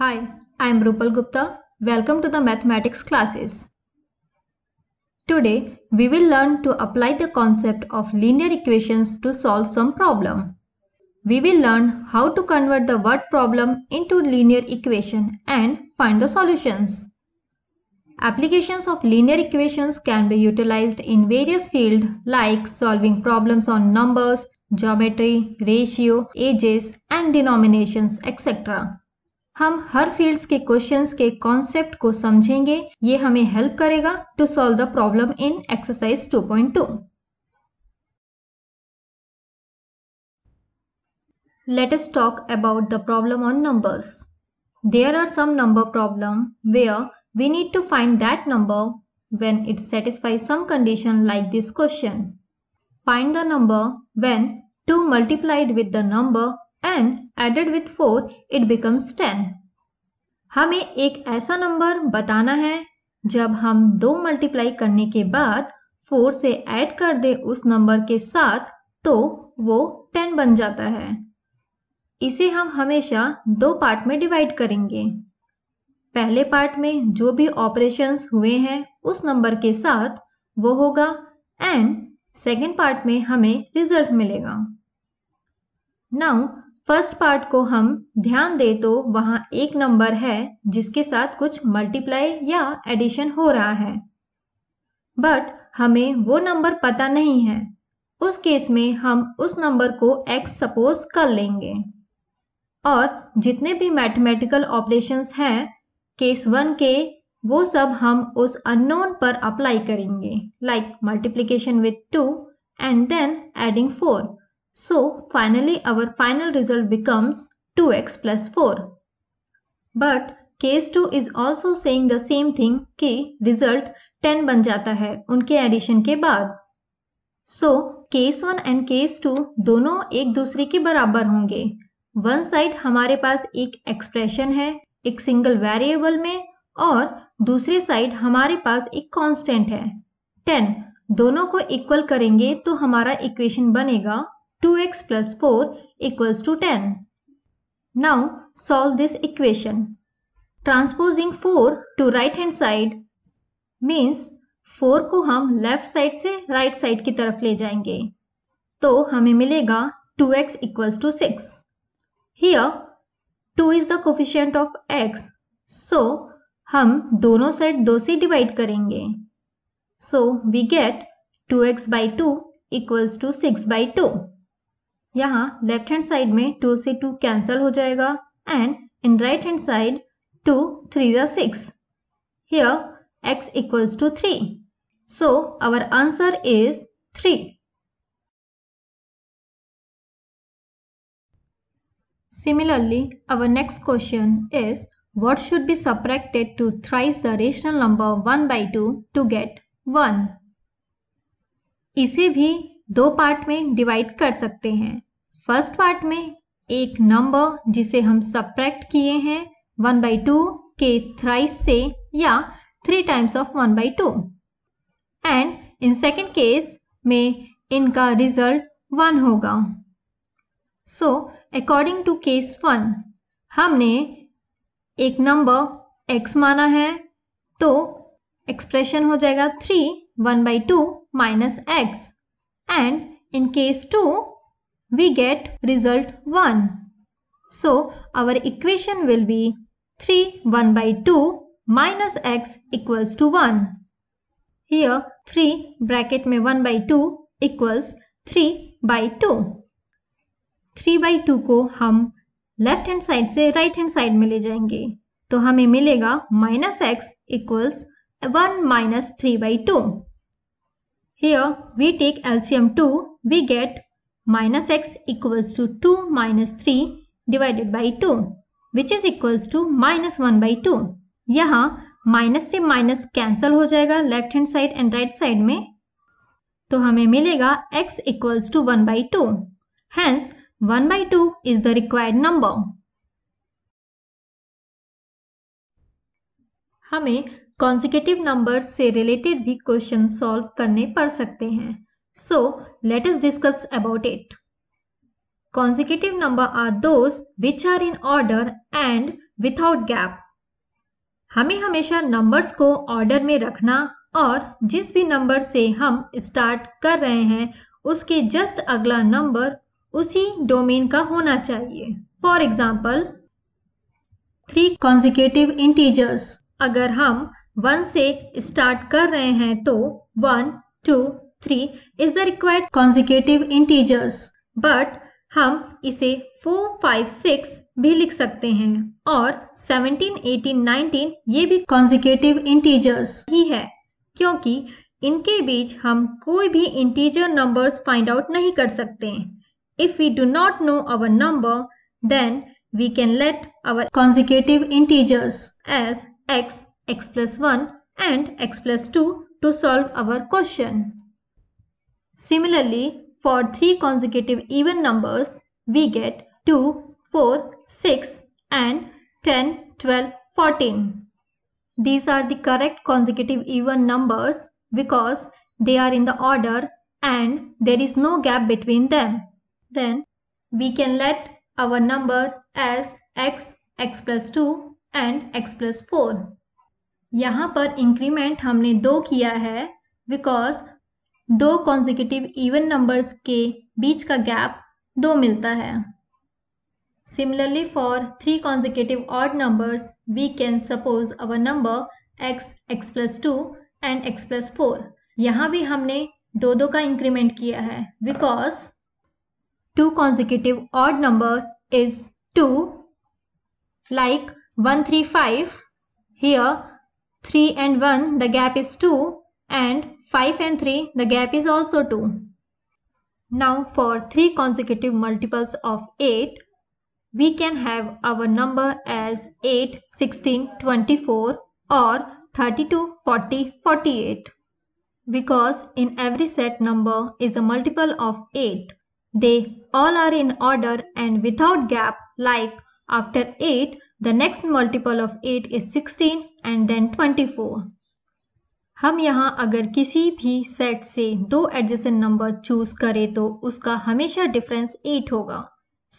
Hi, I'm Rupal Gupta. Welcome to the mathematics classes. Today, we will learn to apply the concept of linear equations to solve some problem. We will learn how to convert the word problem into linear equation and find the solutions. Applications of linear equations can be utilized in various fields like solving problems on numbers, geometry, ratio, ages and denominations, etc. हम हर fields के questions के concept को समझेंगे ये हमें help करेगा to solve the problem in exercise 2.2 Let us talk about the problem on numbers. There are some number problem where we need to find that number when it satisfies some condition like this question. Find the number when 2 multiplied with the number and added with four it becomes ten हमें एक ऐसा number बताना है जब हम दो multiply करने के बाद फोर से ऐड कर दे उस नंबर के साथ तो वो टेन बन जाता है इसे हम हमेशा दो पार्ट में डिवाइड करेंगे पहले पार्ट में जो भी ऑपरेशंस हुए हैं उस नंबर के साथ वो होगा एंड सेकेंड पार्ट में हमें रिजल्ट मिलेगा नाउ फर्स्ट पार्ट को हम ध्यान दे तो वहाँ एक नंबर है जिसके साथ कुछ मल्टीप्लाई या एडिशन हो रहा है बट हमें वो नंबर पता नहीं है उस केस में हम उस नंबर को x सपोज कर लेंगे और जितने भी मैथमेटिकल ऑपरेशंस हैं केस वन के वो सब हम उस अननोन पर अप्लाई करेंगे like multiplication with two and then adding four So finally our final result becomes 2x plus 4. But case two is also saying the same thing कि result ten बन जाता है उनके एडिशन के बाद so case one and case two दोनों एक दूसरे के बराबर होंगे वन साइड हमारे पास एक एक्सप्रेशन है एक सिंगल वेरिएबल में और दूसरी साइड हमारे पास एक कांस्टेंट है टेन दोनों को इक्वल करेंगे तो हमारा इक्वेशन बनेगा two x plus four equals to ten now solve this equation transposing four to right hand side means 4 को हम लेफ्ट साइड से राइट right साइड की तरफ ले जाएंगे तो हमें मिलेगा two x equals to six here two is the coefficient of x so हम दोनों साइड दो से डिवाइड करेंगे so we get two x by two equals to six by to यहाँ लेफ्ट हैंड साइड में टू से two cancel हो जाएगा and in right hand side two three या six here x equals to 3. So our answer is 3. Similarly, our next question is what should be subtracted to thrice the rational number 1 by 2 to get 1? इसे भी दो part में divide कर सकते हैं first part में एक नंबर जिसे हम सप्रैक्ट किए हैं वन बाई टू के थ्राइस से या three times of one by two and in second case में इनका रिजल्ट वन होगा so according to case one हमने एक नंबर एक्स माना है तो एक्सप्रेशन हो जाएगा three one by two minus x and in case 2 we get result 1. So our equation will be 3 1 by 2 minus x equals to 1. Here 3 bracket me 1 by 2 equals 3 by 2. 3 by 2 को हम left hand side से right hand side में ले जाएंगे तो हमें मिलेगा minus x equals one minus three by two Here we take LCM 2, we get minus x equals to 2 minus 3 divided by 2 which is equals to minus 1 by 2. यहाँ minus से minus cancel हो जाएगा left hand side and right side में तो हमें मिलेगा x equals to one by two hence one by two is the required number हमें consecutive numbers से रिलेटेड भी क्वेश्चन सॉल्व करने पड़ सकते हैं so let us discuss about it consecutive number are those which are in order and without gap हमें हमेशा numbers को ऑर्डर में रखना और जिस भी नंबर से हम स्टार्ट कर रहे हैं उसके जस्ट अगला नंबर उसी डोमेन का होना चाहिए for example three consecutive integers अगर हम वन से स्टार्ट कर रहे हैं तो one two three is the required consecutive integers but हम इसे फोर फाइव सिक्स भी लिख सकते हैं और सेवनटीन एटीन नाइनटीन ये भी कॉन्जिकेटिव इंटीजर्स ही है क्योंकि इनके बीच हम कोई भी इंटीजर नंबर्स फाइंड आउट नहीं कर सकते if we do not know our number then we can let our consecutive integers as x x plus 1 and x plus 2 to solve our question. Similarly, for 3 consecutive even numbers, we get 2, 4, 6 and 10, 12, 14. These are the correct consecutive even numbers because they are in the order and there is no gap between them. Then we can let our number as x, x plus 2 and x plus 4. यहाँ पर increment हमने दो किया है because दो consecutive even numbers के बीच का gap दो मिलता है similarly for three consecutive odd numbers we can suppose our number x x plus two and x plus four यहाँ भी हमने दो दो का इंक्रीमेंट किया है because two consecutive odd number is two like one three five here 3 and 1 the gap is 2 and 5 and 3 the gap is also 2. Now for 3 consecutive multiples of 8 we can have our number as 8, 16, 24 or 32, 40, 48 because in every set number is a multiple of 8. They all are in order and without gap like After 8, the next multiple of 8 is 16 and then 24. हम यहाँ अगर किसी भी set से दो adjacent number choose करें तो उसका हमेशा डिफरेंस 8 होगा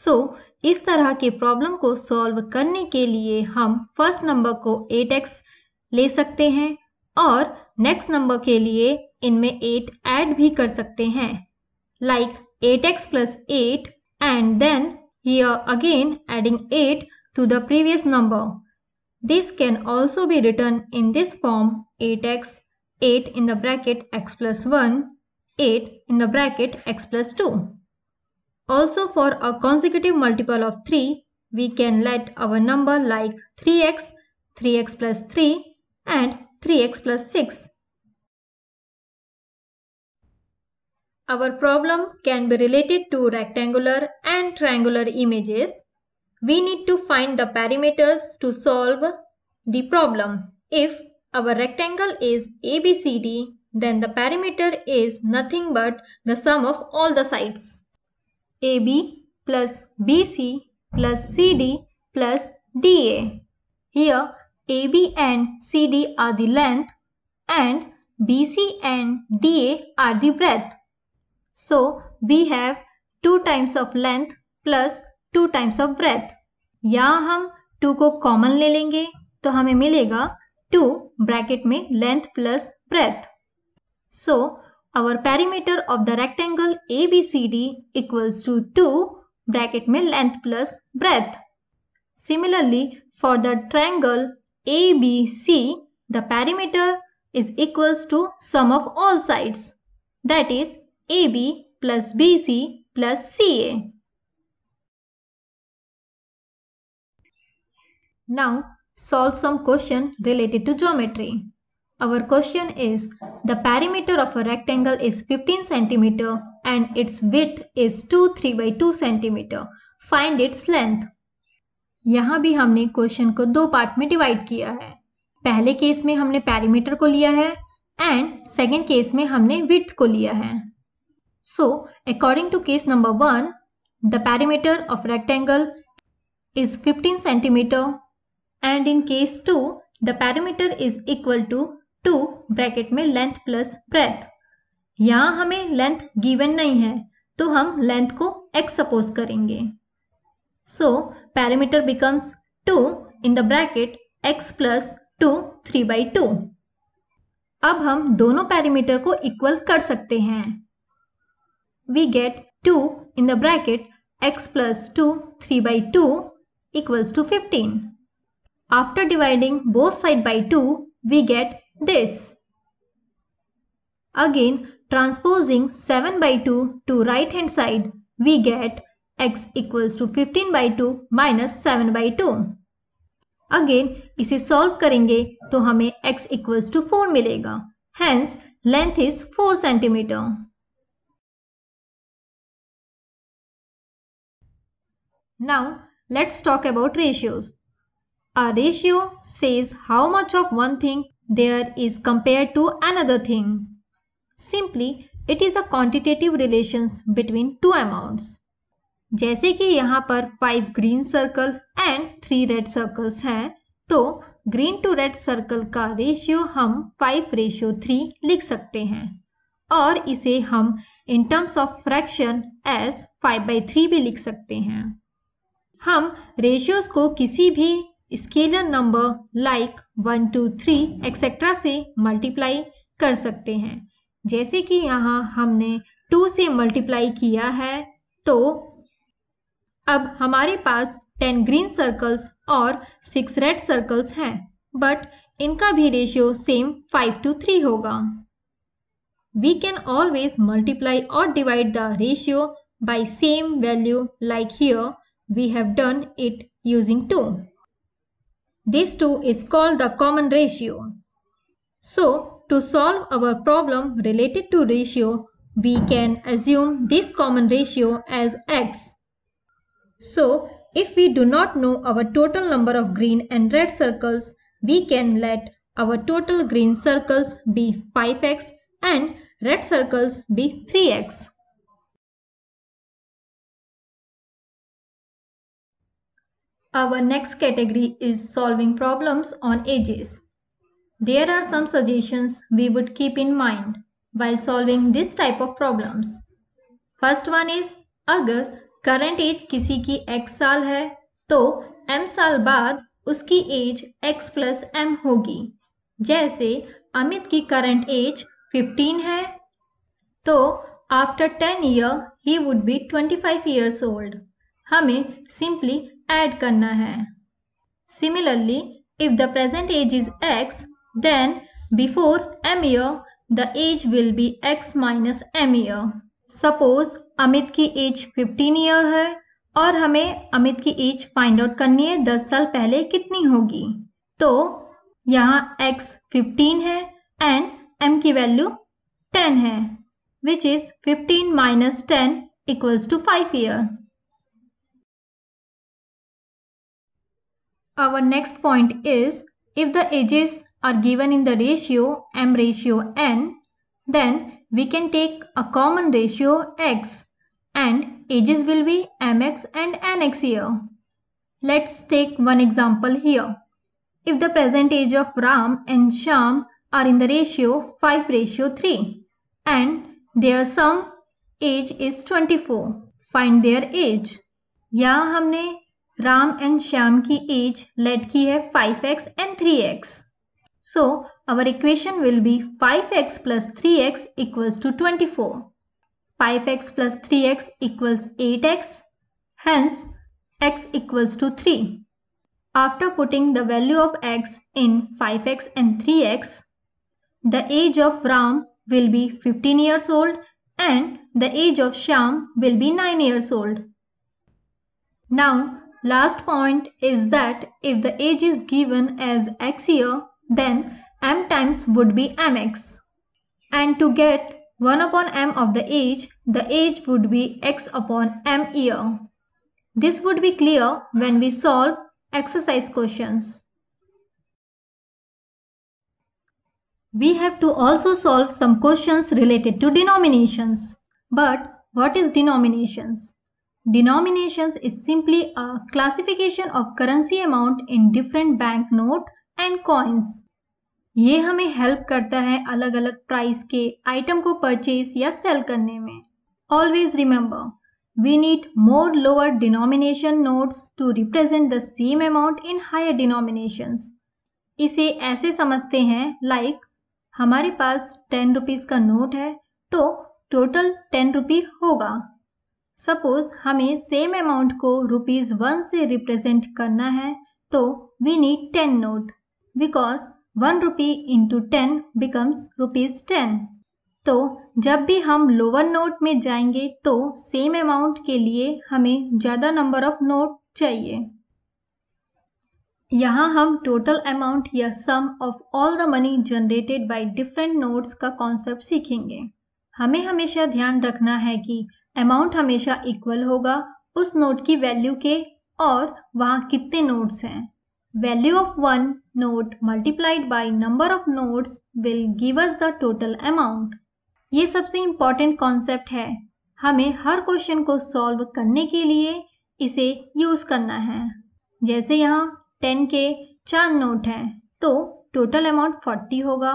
सो so, इस तरह के प्रॉब्लम को सॉल्व करने के लिए हम फर्स्ट नंबर को 8x ले सकते हैं और नेक्स्ट नंबर के लिए इनमें 8 ऐड भी कर सकते हैं like like 8x x plus eight and then Here again adding 8 to the previous number. This can also be written in this form 8x 8 in the bracket x plus 1 8 in the bracket x plus 2. Also for a consecutive multiple of 3 we can let our number like 3x 3x plus 3 and 3x plus 6 Our problem can be related to rectangular and triangular images. We need to find the parameters to solve the problem. If our rectangle is ABCD, then the perimeter is nothing but the sum of all the sides. AB plus BC plus CD plus DA. Here AB and CD are the length and BC and DA are the breadth. So we have two times of length plus two times of breadth यहाँ हम to को common ले लेंगे तो हमें मिलेगा two bracket में length plus breadth so our perimeter of the rectangle A B C D equals to two bracket में length plus breadth similarly for the triangle A B C the perimeter is equals to sum of all sides that is A B plus B C plus C A Now solve some question related to geometry. Our question is the perimeter of a rectangle is 15 cm and its width is 2 3 by 2 cm. Find its length. यहाँ भी हमने question को दो part में divide किया है पहले case में हमने पैरीमीटर को लिया है एंड सेकेंड केस में हमने विथ को लिया है So according to case number 1, the perimeter of rectangle is 15 centimeter and in case 2, the perimeter is equal to 2 bracket में length plus breadth. यहाँ हमें length given नहीं है तो हम length को x suppose करेंगे So perimeter becomes 2 in the bracket x plus 2 3 by 2. अब हम दोनों पैरामीटर को इक्वल कर सकते हैं we get 2 in the bracket x plus 2 3 by 2 equals to 15. After dividing both side by 2 we get this. Again transposing 7 by 2 to right hand side we get x equals to 15 by 2 minus 7 by 2. if इसे solve करेंगे तो हमें x equals to 4 मिलेगा Hence length is 4 centimeter. Now let's talk about ratios. A ratio says how much of one thing there is compared to another thing. Simply, it is a quantitative relations between two amounts. जैसे कि यहाँ पर five green circle and three red circles हैं तो green to red circle का ratio हम five ratio three लिख सकते हैं और इसे हम in terms of fraction as five by three भी लिख सकते हैं हम रेशियोज को किसी भी scalar number like one two three etcetera से मल्टीप्लाई कर सकते हैं जैसे कि यहाँ हमने टू से मल्टीप्लाई किया है तो अब हमारे पास टेन ग्रीन सर्कल्स और सिक्स रेड सर्कल्स हैं बट इनका भी ratio same five two three होगा वी कैन ऑलवेज मल्टीप्लाई और divide the ratio by same value like here We have done it using 2. This 2 is called the common ratio. So, to solve our problem related to ratio, we can assume this common ratio as x. So, if we do not know our total number of green and red circles, we can let our total green circles be 5x and red circles be 3x. Our next category is solving problems on edges. There are some suggestions we would keep in mind while solving this type of problems. First one is अगर current age किसी की x साल है तो m साल बाद उसकी as x plus M होगी जैसे अमित की करंट एज 15 है तो after 10 year he would be 25 five years old हमें सिंपली ऐड करना है similarly if the present age is x then before m year the age will be x minus m year suppose Amit की age 15 year है और हमें अमित की as find out करनी है 10 साल पहले कितनी होगी तो यहाँ x 15 है एंड m की वैल्यू 10 है which is 15 minus ten equals to five year our next point is if the edges are given in the ratio m ratio n, then we can take a common ratio x and edges will be mx and nx here. Let's take one example here. If the present age of Ram and Sham are in the ratio 5 ratio 3 and their sum age is 24, find their age. Ya hamne Ram and Shyam ki age let ki hai 5x and 3x. So our equation will be 5x plus 3x equals to 24. 5x plus 3x equals 8x. Hence x equals to 3. After putting the value of x in 5x and 3x, the age of Ram will be 15 years old and the age of Shyam will be 9 years old. Now Last point is that if the age is given as x year, then m times would be mx. And to get 1 upon m of the age, the age would be x upon m year. This would be clear when we solve exercise questions. We have to also solve some questions related to denominations. But what is denominations? Denominations is simply a classification of currency amount in different note and coins. ये हमें help करता है अलग अलग price के item को purchase या sell करने में always remember we need more lower denomination notes to represent the same amount in higher denomination इसे ऐसे समझते हैं लाइक like, हमारे पास टेन रुपीज का नोट है तो टोटल टेन रुपी होगा सपोज हमें सेम अमाउंट को रुपीज वन से रिप्रेजेंट करना है तो we need ten note because one rupee into ten becomes rupees ten तो जब भी हम लोअर नोट में जाएंगे तो सेम अमाउंट के लिए हमें ज़्यादा नंबर ऑफ नोट चाहिए यहाँ हम टोटल अमाउंट या sum of all the money generated by different notes का कॉन्सेप्ट सीखेंगे हमें हमेशा ध्यान रखना है कि अमाउंट हमेशा इक्वल होगा उस नोट की वैल्यू के और वहाँ कितने नोट्स हैं value of one note multiplied by number of notes will give us the total amount ये सबसे इम्पॉर्टेंट कॉन्सेप्ट है हमें हर क्वेश्चन को सॉल्व करने के लिए इसे यूज करना है जैसे यहाँ टेन के चार नोट हैं तो टोटल अमाउंट फोर्टी होगा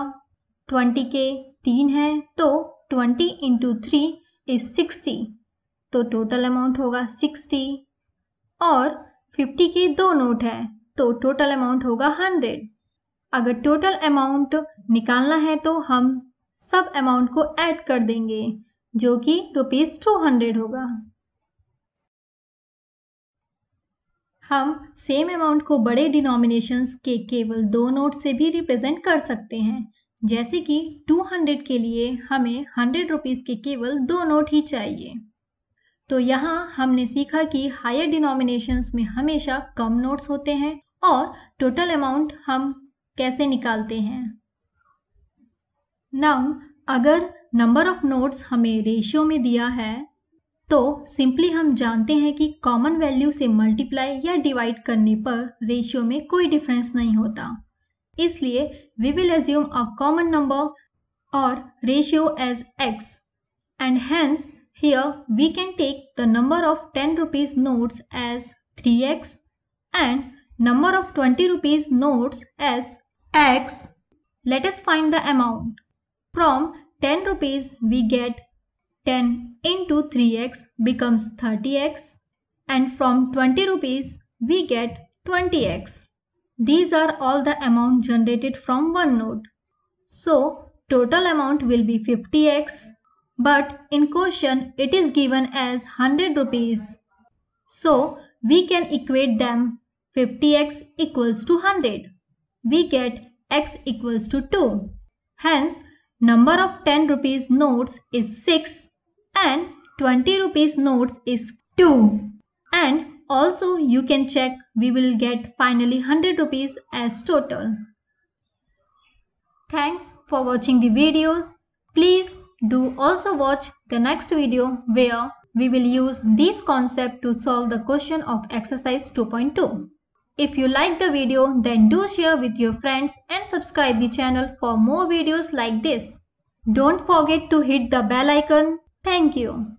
ट्वेंटी के तीन है तो twenty into three is sixty तो टोटल अमाउंट होगा सिक्सटी और फिफ्टी के दो नोट हैं तो टोटल अमाउंट होगा हंड्रेड अगर टोटल अमाउंट निकालना है तो हम सब अमाउंट को ऐड कर देंगे जो कि रुपीज़ टू हंड्रेड होगा हम सेम अमाउंट को बड़े डिनोमिनेशंस के केवल दो नोट से भी रिप्रेजेंट कर सकते हैं जैसे कि 200 के लिए हमें हंड्रेड रुपीज़ के केवल दो नोट ही चाहिए तो यहाँ हमने सीखा कि हायर डिनोमिनेशंस में हमेशा कम नोट्स होते हैं और टोटल अमाउंट हम कैसे निकालते हैं नाउ अगर नंबर ऑफ नोट्स हमें रेशियो में दिया है तो सिंपली हम जानते हैं कि कॉमन वैल्यू से मल्टीप्लाई या डिवाइड करने पर रेशियो में कोई डिफरेंस नहीं होता इसलिए we will assume a common number or ratio as x and hence here we can take the number of 10 rupees notes as 3x and number of 20 rupees notes as x. Let us find the amount. From 10 rupees we get 10 into 3x becomes 30x and from 20 rupees we get 20x. These are all the amount generated from one node. So total amount will be 50x but in question it is given as 100 rupees. So we can equate them 50x equals to 100. We get x equals to 2. Hence number of 10 rupees notes is 6 and 20 rupees notes is 2 and also you can check we will get finally 100 rupees as total. Thanks for watching the videos. Please do also watch the next video where we will use this concept to solve the question of exercise 2.2. If you like the video then do share with your friends and subscribe the channel for more videos like this. Don't forget to hit the bell icon. Thank you.